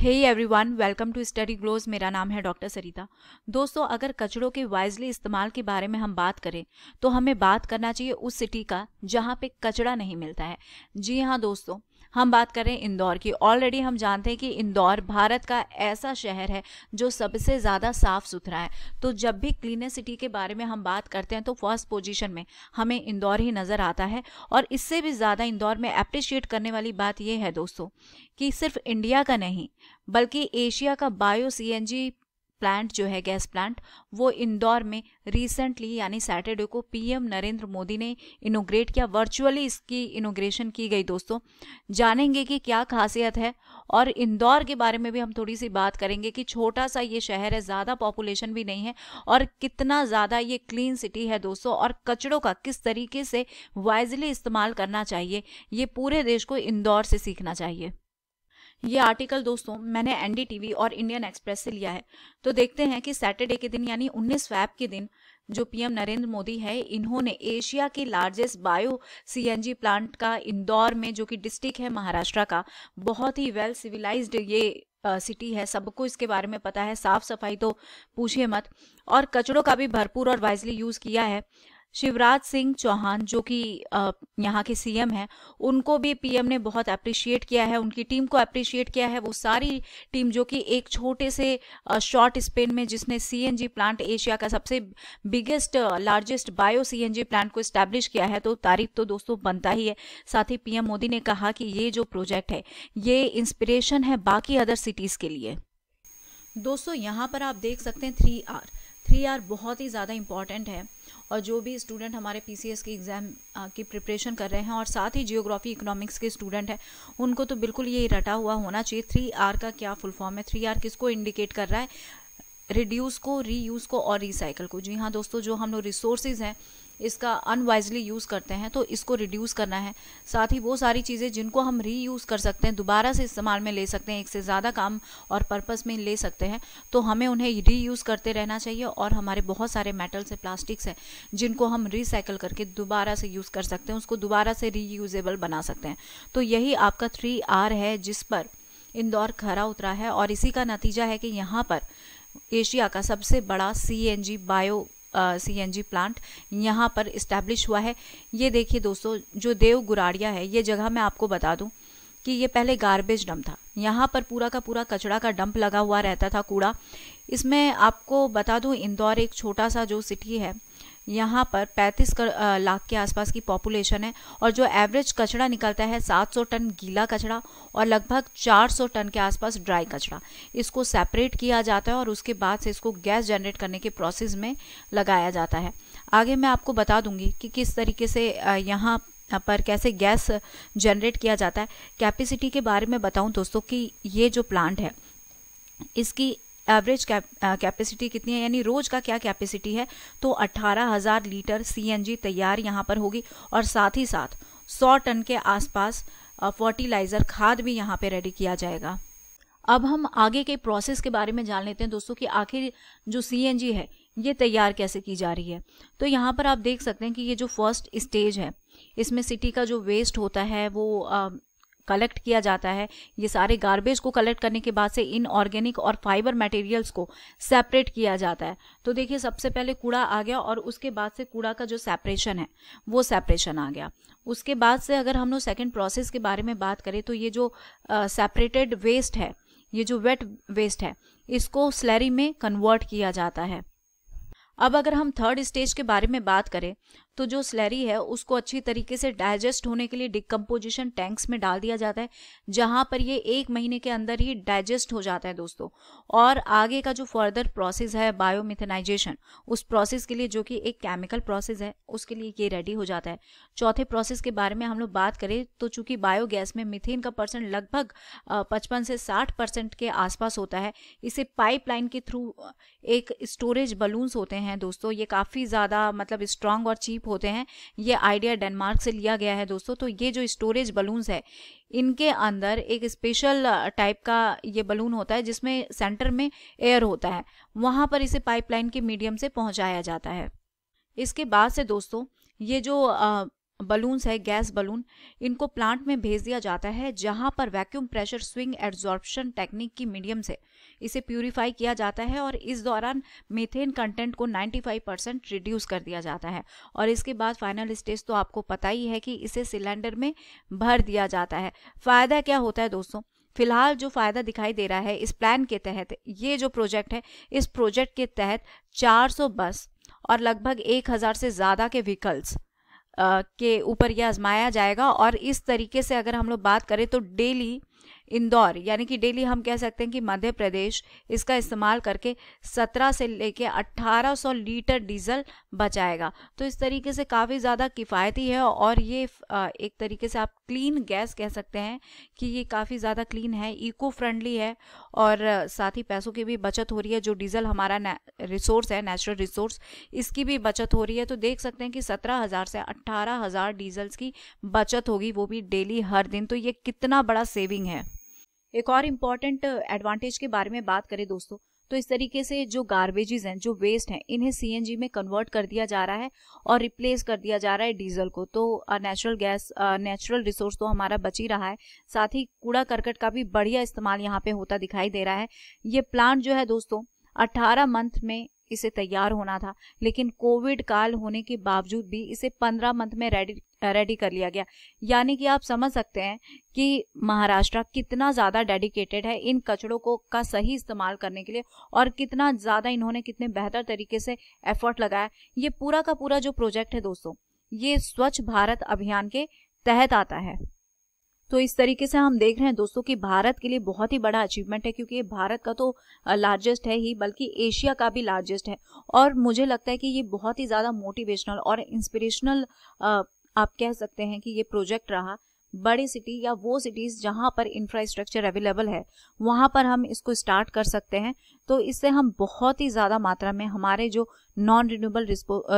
hey everyone welcome to study glows मेरा नाम है डॉक्टर सरिता दोस्तों अगर कचड़ों के वाइजली इस्तेमाल के बारे में हम बात करें तो हमें बात करना चाहिए उस सिटी का जहाँ पे कचड़ा नहीं मिलता है जी हाँ दोस्तों हम बात करें इंदौर की ऑलरेडी हम जानते हैं कि इंदौर भारत का ऐसा शहर है जो सबसे ज़्यादा साफ सुथरा है तो जब भी क्लीनर सिटी के बारे में हम बात करते हैं तो फर्स्ट पोजीशन में हमें इंदौर ही नज़र आता है और इससे भी ज़्यादा इंदौर में अप्रिशिएट करने वाली बात यह है दोस्तों कि सिर्फ इंडिया का नहीं बल्कि एशिया का बायो सी प्लांट जो है गैस प्लांट वो इंदौर में रिसेंटली यानी सैटरडे को पीएम नरेंद्र मोदी ने इनोग्रेट किया वर्चुअली इसकी इनोग्रेशन की गई दोस्तों जानेंगे कि क्या खासियत है और इंदौर के बारे में भी हम थोड़ी सी बात करेंगे कि छोटा सा ये शहर है ज़्यादा पॉपुलेशन भी नहीं है और कितना ज़्यादा ये क्लीन सिटी है दोस्तों और कचड़ों का किस तरीके से वाइजली इस्तेमाल करना चाहिए ये पूरे देश को इंदौर से सीखना चाहिए ये आर्टिकल दोस्तों मैंने एनडीटीवी और इंडियन एक्सप्रेस से लिया है तो देखते हैं कि सैटरडे के दिन यानी 19 फैब के दिन जो पीएम नरेंद्र मोदी है इन्होंने एशिया के लार्जेस्ट बायो सीएनजी प्लांट का इंदौर में जो कि डिस्ट्रिक्ट है महाराष्ट्र का बहुत ही वेल सिविलाइज्ड ये सिटी है सबको इसके बारे में पता है साफ सफाई तो पूछिए मत और कचड़ों का भी भरपूर और वाइजली यूज किया है शिवराज सिंह चौहान जो कि यहाँ के सीएम हैं उनको भी पीएम ने बहुत अप्रिशिएट किया है उनकी टीम को अप्रिशिएट किया है वो सारी टीम जो कि एक छोटे से शॉर्ट स्पेन में जिसने सीएनजी प्लांट एशिया का सबसे biggest largest bio CNG plant को इस्टेब्लिश किया है तो तारीफ तो दोस्तों बनता ही है साथ ही पीएम मोदी ने कहा कि ये जो प्रोजेक्ट है ये इंस्पिरेशन है बाकी अदर सिटीज़ के लिए दोस्तों यहाँ पर आप देख सकते हैं थ्री आर थ्री आर बहुत ही ज़्यादा इम्पॉर्टेंट है और जो भी स्टूडेंट हमारे पी सी एस की एग्ज़ाम की प्रिपरेशन कर रहे हैं और साथ ही जियोग्राफी इकोनॉमिक्स के स्टूडेंट हैं उनको तो बिल्कुल ये रटा हुआ होना चाहिए थ्री आर का क्या फुल फॉर्म है थ्री आर किसको इंडिकेट कर रहा है रिड्यूस को रीयूज़ को और रिसाइकल को जी हाँ दोस्तों जो हम लोग रिसोर्सेज हैं इसका अनवाइजली यूज़ करते हैं तो इसको रिड्यूस करना है साथ ही वो सारी चीज़ें जिनको हम रीयूज़ कर सकते हैं दोबारा से इस्तेमाल में ले सकते हैं एक से ज़्यादा काम और पर्पज़ में ले सकते हैं तो हमें उन्हें रीयूज़ करते रहना चाहिए और हमारे बहुत सारे मेटल्स हैं प्लास्टिक्स हैं जिनको हम रिसाइकल करके दोबारा से यूज़ कर सकते हैं उसको दोबारा से रीयूजेबल बना सकते हैं तो यही आपका थ्री आर है जिस पर इंदौर खरा उतरा है और इसी का नतीजा है कि यहाँ पर एशिया का सबसे बड़ा C N G bio CNG plant यहाँ पर इस्टेब्लिश हुआ है ये देखिए दोस्तों जो देव गुराड़िया है ये जगह मैं आपको बता दूँ कि ये पहले गार्बेज डंप था यहाँ पर पूरा का पूरा कचरा का डंप लगा हुआ रहता था कूड़ा इसमें आपको बता दूँ इंदौर एक छोटा सा जो सिटी है यहाँ पर 35 लाख के आसपास की पॉपुलेशन है और जो एवरेज कचरा निकलता है 700 टन गीला कचरा और लगभग 400 टन के आसपास ड्राई कचरा इसको सेपरेट किया जाता है और उसके बाद से इसको गैस जनरेट करने के प्रोसेस में लगाया जाता है आगे मैं आपको बता दूंगी कि किस तरीके से यहाँ पर कैसे गैस जनरेट किया जाता है कैपेसिटी के बारे में बताऊँ दोस्तों कि ये जो प्लांट है इसकी एवरेज कैपेसिटी कितनी है यानी रोज का क्या कैपेसिटी है तो 18,000 लीटर सीएनजी तैयार यहाँ पर होगी और साथ ही साथ 100 टन के आसपास फर्टिलाइजर खाद भी यहाँ पे रेडी किया जाएगा अब हम आगे के प्रोसेस के बारे में जान लेते हैं दोस्तों कि आखिर जो सीएनजी है ये तैयार कैसे की जा रही है तो यहाँ पर आप देख सकते हैं कि ये जो फर्स्ट स्टेज है इसमें सिटी का जो वेस्ट होता है वो कलेक्ट किया जाता है ये सारे गार्बेज को कलेक्ट करने के बाद से इनऑर्गेनिक और फाइबर मटेरियल्स को सेपरेट किया जाता है तो देखिए सबसे पहले कूड़ा आ गया और उसके बाद से कूड़ा का जो सेपरेशन है वो सेपरेशन आ गया उसके बाद से अगर हम लोग सेकेंड प्रोसेस के बारे में बात करें तो ये जो सेपरेटेड uh, वेस्ट है ये जो वेट वेस्ट है इसको स्लैरी में कन्वर्ट किया जाता है अब अगर हम थर्ड स्टेज के बारे में बात करें तो जो स्लैरी है उसको अच्छी तरीके से डाइजेस्ट होने के लिए डिकम्पोजिशन टैंक्स में डाल दिया जाता है जहाँ पर ये एक महीने के अंदर ही डाइजेस्ट हो जाता है दोस्तों और आगे का जो फर्दर प्रोसेस है बायोमिथेनाइजेशन उस प्रोसेस के लिए जो कि एक केमिकल प्रोसेस है उसके लिए ये रेडी हो जाता है चौथे प्रोसेस के बारे में हम लोग बात करें तो चूंकि बायोगैस में मिथेन का परसेंट लगभग पचपन से साठ परसेंट के आसपास होता है इसे पाइपलाइन के थ्रू एक स्टोरेज बलून्स होते हैं दोस्तों ये काफ़ी ज़्यादा मतलब स्ट्रांग और चीप होते हैं ये आइडिया डेनमार्क से लिया गया है दोस्तों तो ये जो स्टोरेज बलून्स है इनके अंदर एक स्पेशल टाइप का ये बलून होता है जिसमें सेंटर में एयर होता है वहाँ पर इसे पाइपलाइन के मीडियम से पहुँचाया जाता है इसके बाद से दोस्तों ये जो बलून्स है गैस बलून इनको प्लांट में भेज दिया जाता है जहां पर vacuum pressure swing adsorption technique की मीडियम से इसे प्यूरिफाई किया जाता है और इस दौरान मीथेन कंटेंट को 95 परसेंट रिड्यूस कर दिया जाता है और इसके बाद फाइनल स्टेज तो आपको पता ही है कि इसे सिलेंडर में भर दिया जाता है फायदा क्या होता है दोस्तों फिलहाल जो फायदा दिखाई दे रहा है इस प्लान के तहत ये जो प्रोजेक्ट है इस प्रोजेक्ट के तहत चार बस और लगभग एक से ज्यादा के व्हीकल्स के ऊपर यह आजमाया जाएगा और इस तरीके से अगर हम लोग बात करें तो डेली इंदौर यानी कि डेली हम कह सकते हैं कि मध्य प्रदेश इसका इस्तेमाल करके 17 से लेके 1800 लीटर डीजल बचाएगा तो इस तरीके से काफ़ी ज़्यादा किफ़ायती है और ये एक तरीके से आप क्लीन गैस कह सकते हैं कि ये काफ़ी ज़्यादा क्लीन है इको फ्रेंडली है और साथ ही पैसों की भी बचत हो रही है जो डीजल हमारा रिसोर्स है नेचुरल रिसोर्स इसकी भी बचत हो रही है तो देख सकते हैं कि सत्रह हज़ार से अट्ठारह हज़ार डीजल्स की बचत होगी वो भी डेली हर दिन तो ये कितना बड़ा सेविंग है एक और इम्पॉर्टेंट एडवांटेज के बारे में बात करें दोस्तों तो इस तरीके से जो गार्बेजेस हैं जो वेस्ट हैं इन्हें सीएनजी में कन्वर्ट कर दिया जा रहा है और रिप्लेस कर दिया जा रहा है डीजल को तो नेचुरल गैस नेचुरल रिसोर्स तो हमारा बच ही रहा है साथ ही कूड़ा करकट का भी बढ़िया इस्तेमाल यहाँ पे होता दिखाई दे रहा है ये प्लांट जो है दोस्तों अट्ठारह मंथ में इसे तैयार होना था लेकिन कोविड काल होने के बावजूद भी इसे पंद्रह मंथ में रेडी रेडी कर लिया गया यानी कि आप समझ सकते हैं कि महाराष्ट्र कितना ज़्यादा डेडिकेटेड है इन कचड़ों को का सही इस्तेमाल करने के लिए और कितना ज़्यादा इन्होंने कितने बेहतर तरीके से एफर्ट लगाया ये पूरा का पूरा जो प्रोजेक्ट है दोस्तों ये स्वच्छ भारत अभियान के तहत आता है तो इस तरीके से हम देख रहे हैं दोस्तों कि भारत के लिए बहुत ही बड़ा अचीवमेंट है क्योंकि ये भारत का तो लार्जेस्ट है ही बल्कि एशिया का भी लार्जेस्ट है और मुझे लगता है कि ये बहुत ही ज़्यादा मोटिवेशनल और इंस्पिरेशनल आप कह सकते हैं कि ये प्रोजेक्ट रहा बड़ी सिटी या वो सिटीज़ जहाँ पर इंफ्रास्ट्रक्चर अवेलेबल है वहाँ पर हम इसको स्टार्ट कर सकते हैं तो इससे हम बहुत ही ज़्यादा मात्रा में हमारे जो नॉन रिन्यूएबल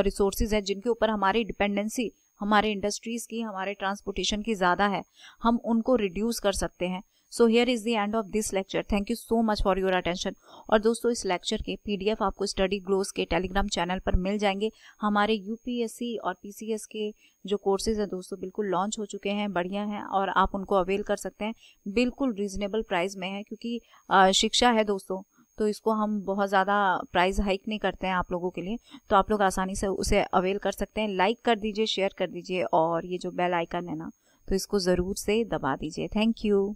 रिसोर्सेज हैं जिनके ऊपर हमारी डिपेंडेंसी हमारे इंडस्ट्रीज़ की हमारे ट्रांसपोर्टेशन की ज़्यादा है हम उनको रिड्यूस कर सकते हैं so here is the end of this lecture thank you so much for your attention और दोस्तों इस लेक्चर के पीडीएफ आपको स्टडी ग्लोस के टेलीग्राम चैनल पर मिल जाएंगे हमारे यूपीएससी और पीसीएस के जो कोर्सेज हैं दोस्तों बिल्कुल लॉन्च हो चुके हैं बढ़िया हैं और आप उनको अवेल कर सकते हैं बिल्कुल रिजनेबल प्राइस में है क्योंकि आ, शिक्षा है दोस्तों तो इसको हम बहुत ज़्यादा प्राइस हाइक नहीं करते हैं आप लोगों के लिए तो आप लोग आसानी से उसे अवेल कर सकते हैं लाइक कर दीजिए शेयर कर दीजिए और ये जो बेल आइकन है ना तो इसको ज़रूर से दबा दीजिए थैंक यू